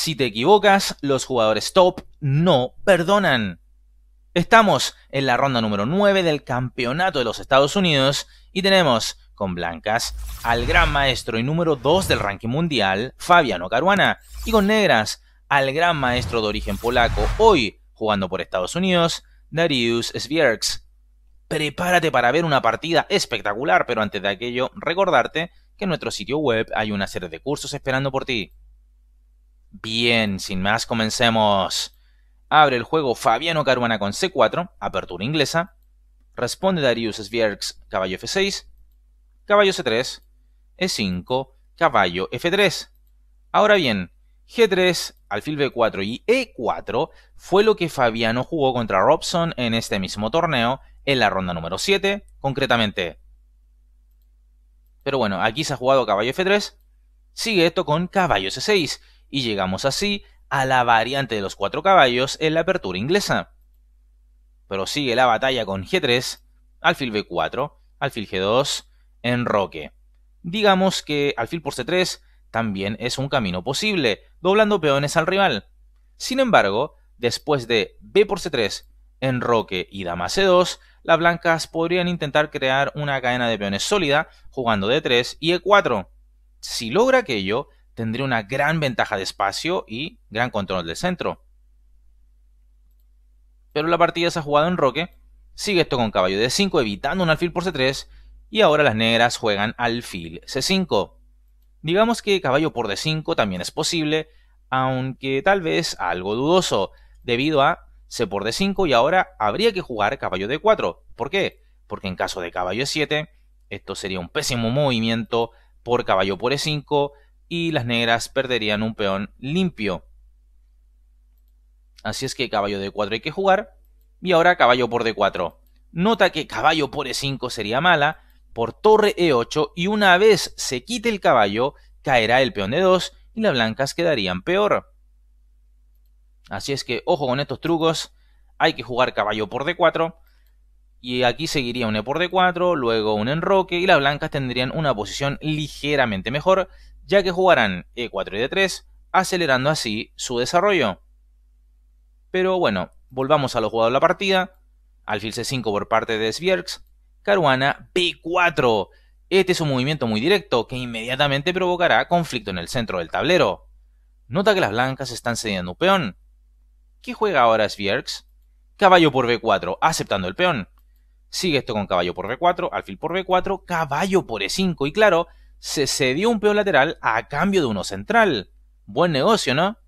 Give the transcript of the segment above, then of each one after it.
Si te equivocas, los jugadores top no perdonan. Estamos en la ronda número 9 del Campeonato de los Estados Unidos y tenemos con blancas al gran maestro y número 2 del ranking mundial, Fabiano Caruana, y con negras al gran maestro de origen polaco, hoy jugando por Estados Unidos, Darius Svierks. Prepárate para ver una partida espectacular, pero antes de aquello, recordarte que en nuestro sitio web hay una serie de cursos esperando por ti. Bien, sin más, comencemos. Abre el juego Fabiano Caruana con C4, apertura inglesa. Responde Darius Svierks, caballo F6, caballo C3, E5, caballo F3. Ahora bien, G3, alfil B4 y E4 fue lo que Fabiano jugó contra Robson en este mismo torneo, en la ronda número 7, concretamente. Pero bueno, aquí se ha jugado caballo F3, sigue esto con caballo C6, y llegamos así a la variante de los cuatro caballos en la apertura inglesa. pero sigue la batalla con G3, alfil B4, alfil G2, enroque. Digamos que alfil por C3 también es un camino posible, doblando peones al rival. Sin embargo, después de B por C3, enroque y dama C2, las blancas podrían intentar crear una cadena de peones sólida jugando D3 y E4. Si logra aquello, tendría una gran ventaja de espacio y gran control del centro. Pero la partida se ha jugado en roque, sigue esto con caballo de 5 evitando un alfil por c3 y ahora las negras juegan alfil c5. Digamos que caballo por d5 también es posible, aunque tal vez algo dudoso, debido a c por d5 y ahora habría que jugar caballo d4. ¿Por qué? Porque en caso de caballo e7, esto sería un pésimo movimiento por caballo por e5, y las negras perderían un peón limpio. Así es que caballo de 4 hay que jugar. Y ahora caballo por d4. Nota que caballo por e5 sería mala, por torre e8 y una vez se quite el caballo, caerá el peón de 2 y las blancas quedarían peor. Así es que ojo con estos trucos, hay que jugar caballo por d4 y aquí seguiría un e por d4, luego un enroque y las blancas tendrían una posición ligeramente mejor, ya que jugarán E4 y D3, e acelerando así su desarrollo. Pero bueno, volvamos a lo jugado de la partida. Alfil C5 por parte de Svierks, Caruana B4. Este es un movimiento muy directo que inmediatamente provocará conflicto en el centro del tablero. Nota que las blancas están cediendo un peón. ¿Qué juega ahora Svierks? Caballo por B4, aceptando el peón. Sigue esto con caballo por B4, alfil por B4, caballo por E5 y claro, se cedió un peón lateral a cambio de uno central. Buen negocio, ¿no?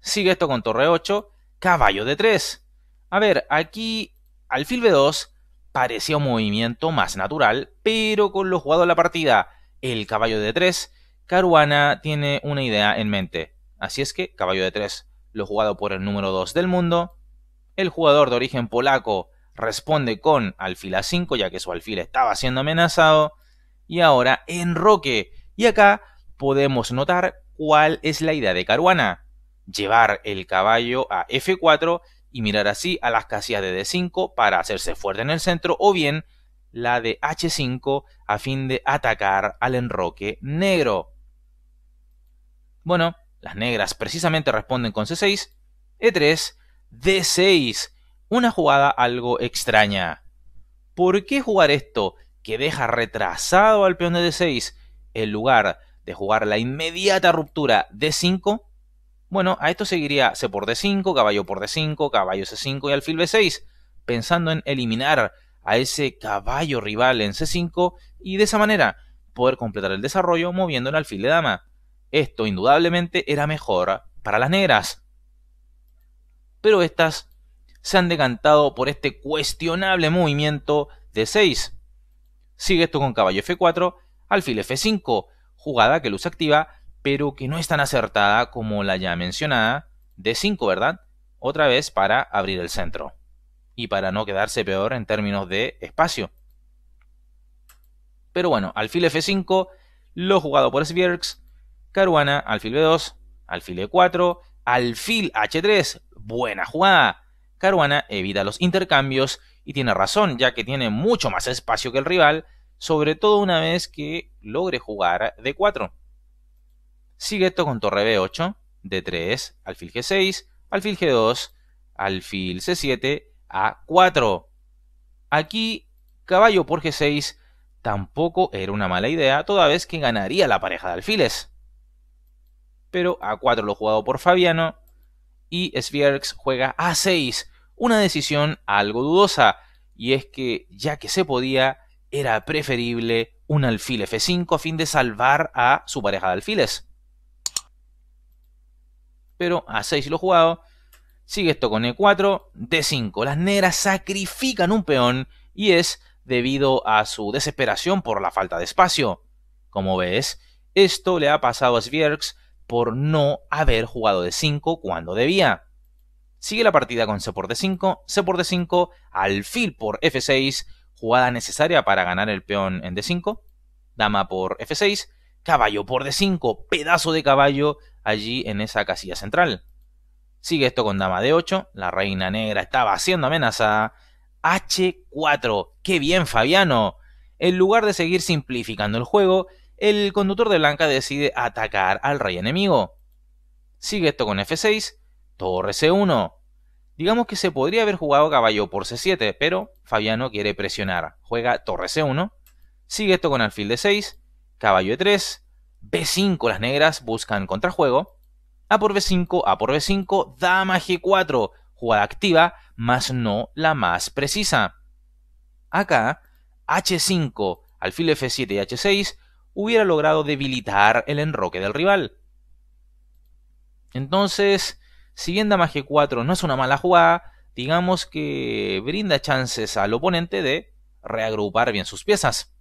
Sigue esto con torre 8, caballo de 3. A ver, aquí alfil B2 parecía un movimiento más natural, pero con lo jugado a la partida, el caballo de 3, Caruana tiene una idea en mente. Así es que caballo de 3, lo jugado por el número 2 del mundo. El jugador de origen polaco responde con alfil a 5, ya que su alfil estaba siendo amenazado y ahora Enroque. Y acá podemos notar cuál es la idea de Caruana. Llevar el caballo a F4 y mirar así a las casillas de D5 para hacerse fuerte en el centro o bien la de H5 a fin de atacar al enroque negro. Bueno, las negras precisamente responden con C6, E3, D6, una jugada algo extraña. ¿Por qué jugar esto que deja retrasado al peón de D6 en lugar de jugar la inmediata ruptura D5, bueno, a esto seguiría C por D5, caballo por D5, caballo C5 y alfil B6, pensando en eliminar a ese caballo rival en C5 y de esa manera poder completar el desarrollo moviendo el alfil de dama. Esto indudablemente era mejor para las negras. Pero estas se han decantado por este cuestionable movimiento de 6 Sigue esto con caballo F4, alfil F5, jugada que luz activa, pero que no es tan acertada como la ya mencionada, D5, ¿verdad? Otra vez para abrir el centro y para no quedarse peor en términos de espacio. Pero bueno, alfil F5, lo jugado por Svierks, Caruana, alfil B2, alfil E4, alfil H3, buena jugada, Caruana evita los intercambios y tiene razón, ya que tiene mucho más espacio que el rival, sobre todo una vez que logre jugar d 4. Sigue esto con torre B8, D3, alfil G6, alfil G2, alfil C7, A4. Aquí caballo por G6 tampoco era una mala idea, toda vez que ganaría la pareja de alfiles. Pero A4 lo jugado por Fabiano y Svierks juega A6, una decisión algo dudosa, y es que ya que se podía, era preferible un alfil F5 a fin de salvar a su pareja de alfiles. Pero a 6 lo jugado, sigue esto con E4, D5. Las negras sacrifican un peón y es debido a su desesperación por la falta de espacio. Como ves, esto le ha pasado a Svierks por no haber jugado d 5 cuando debía. Sigue la partida con C por D5, C por D5, alfil por F6, jugada necesaria para ganar el peón en D5, dama por F6, caballo por D5, pedazo de caballo allí en esa casilla central. Sigue esto con dama D8, la reina negra estaba siendo amenazada. H4, qué bien Fabiano. En lugar de seguir simplificando el juego, el conductor de blanca decide atacar al rey enemigo. Sigue esto con F6, Torre C1. Digamos que se podría haber jugado caballo por C7, pero Fabiano quiere presionar. Juega torre C1. Sigue esto con alfil de 6, caballo de 3 B5, las negras buscan contrajuego. A por B5, A por B5, dama G4, jugada activa, más no la más precisa. Acá, H5, alfil F7 y H6 hubiera logrado debilitar el enroque del rival. Entonces, si bien dama g4 no es una mala jugada, digamos que brinda chances al oponente de reagrupar bien sus piezas.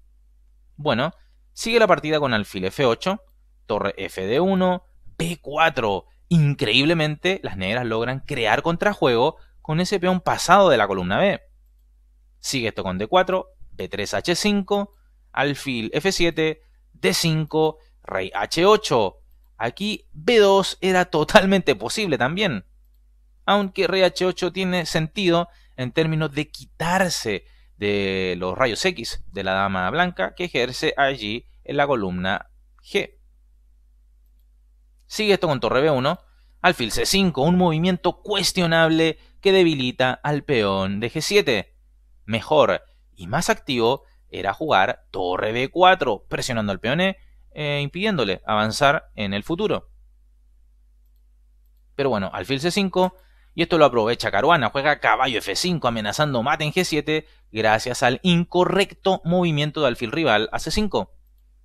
Bueno, sigue la partida con alfil f8, torre fd1, b4. Increíblemente, las negras logran crear contrajuego con ese peón pasado de la columna b. Sigue esto con d4, b3 h5, alfil f7, d5, rey h8. Aquí B2 era totalmente posible también. Aunque RH8 tiene sentido en términos de quitarse de los rayos X de la dama blanca que ejerce allí en la columna G. Sigue esto con torre B1, alfil C5, un movimiento cuestionable que debilita al peón de G7. Mejor y más activo era jugar torre B4, presionando al peón E eh, impidiéndole avanzar en el futuro. Pero bueno, alfil C5 y esto lo aprovecha Caruana, juega caballo F5 amenazando mate en G7 gracias al incorrecto movimiento de alfil rival a C5.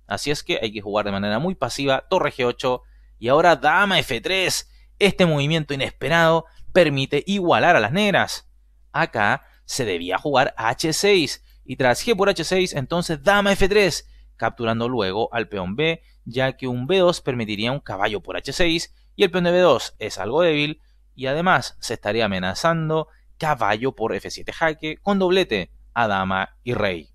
Así es que hay que jugar de manera muy pasiva, torre G8 y ahora dama F3. Este movimiento inesperado permite igualar a las negras. Acá se debía jugar H6 y tras G por H6 entonces dama F3 capturando luego al peón B, ya que un B2 permitiría un caballo por H6 y el peón de B2 es algo débil y además se estaría amenazando caballo por F7 jaque con doblete a dama y rey.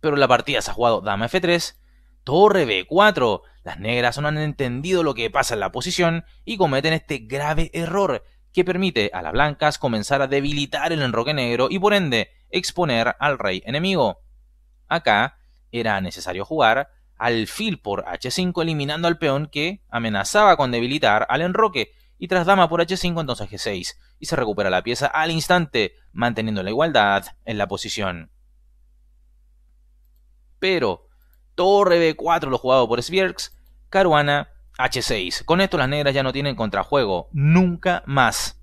Pero la partida se ha jugado dama F3, torre B4. Las negras no han entendido lo que pasa en la posición y cometen este grave error que permite a las blancas comenzar a debilitar el enroque negro y por ende exponer al rey enemigo. Acá era necesario jugar alfil por h5 eliminando al peón que amenazaba con debilitar al enroque y tras dama por h5 entonces g6 y se recupera la pieza al instante manteniendo la igualdad en la posición. Pero torre b4 lo jugado por Svierks, caruana h6. Con esto las negras ya no tienen contrajuego, nunca más.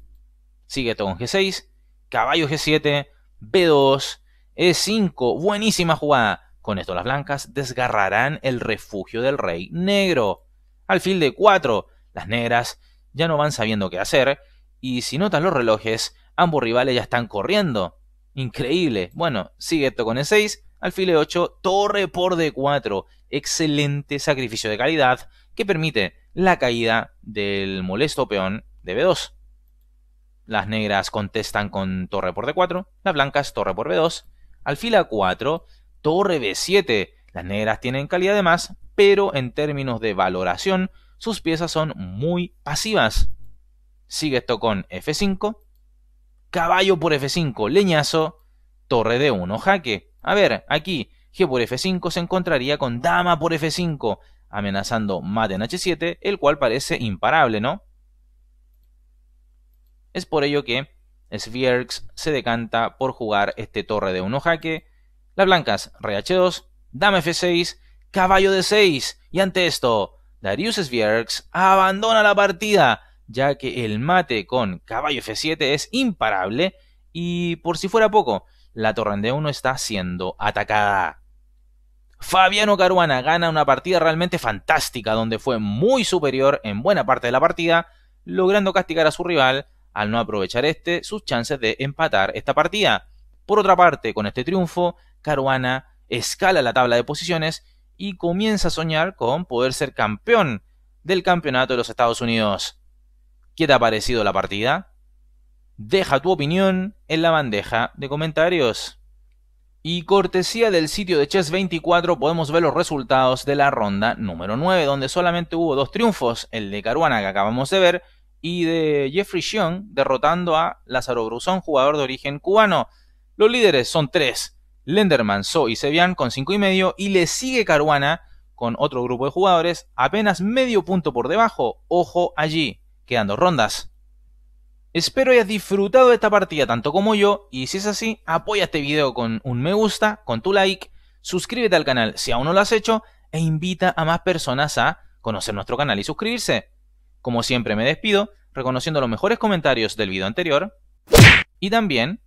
Sigue todo con g6, caballo g7, b2, e5, buenísima jugada. Con esto las blancas desgarrarán el refugio del rey negro. Alfil de 4, las negras ya no van sabiendo qué hacer, y si notan los relojes, ambos rivales ya están corriendo. Increíble. Bueno, sigue esto con E6, alfil de 8 torre por D4. Excelente sacrificio de calidad que permite la caída del molesto peón de B2. Las negras contestan con torre por D4, las blancas torre por B2, Alfil A4, torre B7. Las negras tienen calidad de más, pero en términos de valoración, sus piezas son muy pasivas. Sigue esto con F5, caballo por F5, leñazo, torre D1, jaque. A ver, aquí G por F5 se encontraría con dama por F5, amenazando mate en H7, el cual parece imparable, ¿no? Es por ello que Svierks se decanta por jugar este torre de 1 jaque, las blancas rey h2, dame f6, caballo d6 y ante esto Darius Svierks abandona la partida ya que el mate con caballo f7 es imparable y por si fuera poco, la torre de d1 está siendo atacada. Fabiano Caruana gana una partida realmente fantástica donde fue muy superior en buena parte de la partida, logrando castigar a su rival al no aprovechar este sus chances de empatar esta partida. Por otra parte, con este triunfo, Caruana escala la tabla de posiciones y comienza a soñar con poder ser campeón del campeonato de los Estados Unidos. ¿Qué te ha parecido la partida? Deja tu opinión en la bandeja de comentarios. Y cortesía del sitio de Chess24 podemos ver los resultados de la ronda número 9, donde solamente hubo dos triunfos, el de Caruana que acabamos de ver, y de Jeffrey Young, derrotando a Lázaro bruzón jugador de origen cubano. Los líderes son tres, Lenderman, So y Sevian con cinco y medio, y le sigue Caruana con otro grupo de jugadores, apenas medio punto por debajo, ojo allí, quedando rondas. Espero hayas disfrutado de esta partida tanto como yo, y si es así, apoya este video con un me gusta, con tu like, suscríbete al canal si aún no lo has hecho, e invita a más personas a conocer nuestro canal y suscribirse. Como siempre me despido, reconociendo los mejores comentarios del video anterior y también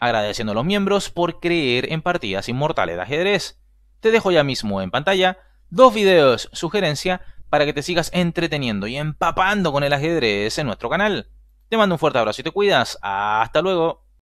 agradeciendo a los miembros por creer en partidas inmortales de ajedrez. Te dejo ya mismo en pantalla dos videos sugerencia para que te sigas entreteniendo y empapando con el ajedrez en nuestro canal. Te mando un fuerte abrazo y te cuidas. Hasta luego.